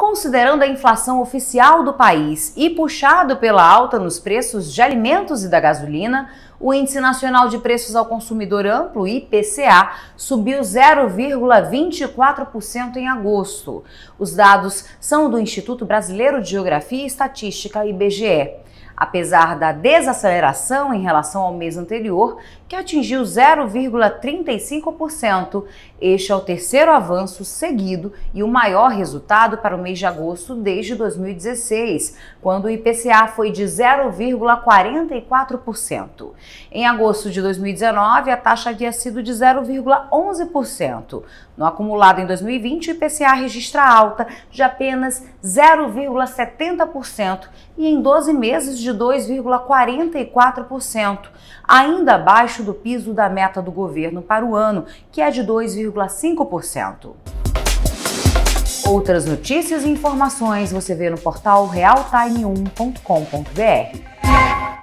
Considerando a inflação oficial do país e puxado pela alta nos preços de alimentos e da gasolina, o Índice Nacional de Preços ao Consumidor Amplo, IPCA, subiu 0,24% em agosto. Os dados são do Instituto Brasileiro de Geografia e Estatística, IBGE apesar da desaceleração em relação ao mês anterior, que atingiu 0,35%. Este é o terceiro avanço seguido e o maior resultado para o mês de agosto desde 2016, quando o IPCA foi de 0,44%. Em agosto de 2019, a taxa havia sido de 0,11%. No acumulado em 2020, o IPCA registra alta de apenas 0,70% e em 12 meses de de 2,44%, ainda abaixo do piso da meta do governo para o ano, que é de 2,5%. Outras notícias e informações você vê no portal realtime1.com.br.